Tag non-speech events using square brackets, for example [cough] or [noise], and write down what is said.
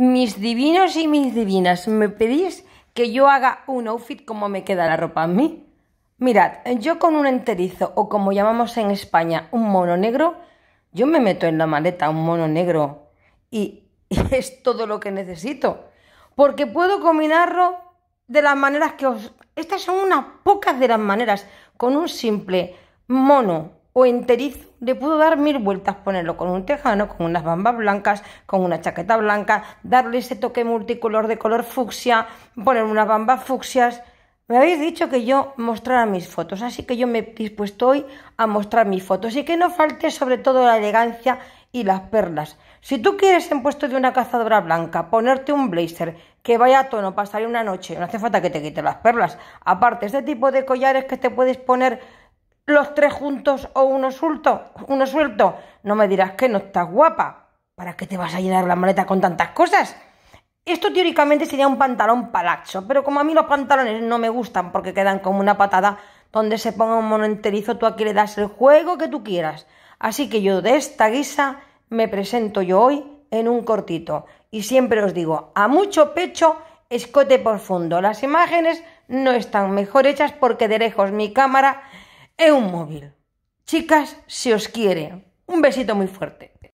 Mis divinos y mis divinas, ¿me pedís que yo haga un outfit como me queda la ropa a mí? Mirad, yo con un enterizo o como llamamos en España un mono negro, yo me meto en la maleta un mono negro y, [laughs] es todo lo que necesito. Porque puedo combinarlo de las maneras que os... Estas son unas pocas de las maneras. Con un simple mono o enterizo, le puedo dar mil vueltas, ponerlo con un tejano, con unas bambas blancas, con una chaqueta blanca, darle ese toque multicolor de color fucsia, poner unas bambas fucsias. Me habéis dicho que yo mostrara mis fotos, así que yo me he dispuesto hoy a mostrar mis fotos y que no falte sobre todo la elegancia y las perlas. Si tú quieres en puesto de una cazadora blanca ponerte un blazer que vaya a tono para salir una noche, no hace falta que te quite las perlas. Aparte, este tipo de collares que te puedes poner los tres juntos o uno suelto, uno suelto. No me dirás que no estás guapa. ¿Para qué te vas a llenar la maleta con tantas cosas? Esto teóricamente sería un pantalón palacho, pero como a mí los pantalones no me gustan porque quedan como una patada donde se ponga un mono enterizo, tú aquí le das el juego que tú quieras. Así que yo de esta guisa me presento yo hoy en un cortito. Y siempre os digo, a mucho pecho, escote por fondo. Las imágenes no están mejor hechas porque de lejos mi cámara es un móvil. Chicas, se os quiere. Un besito muy fuerte.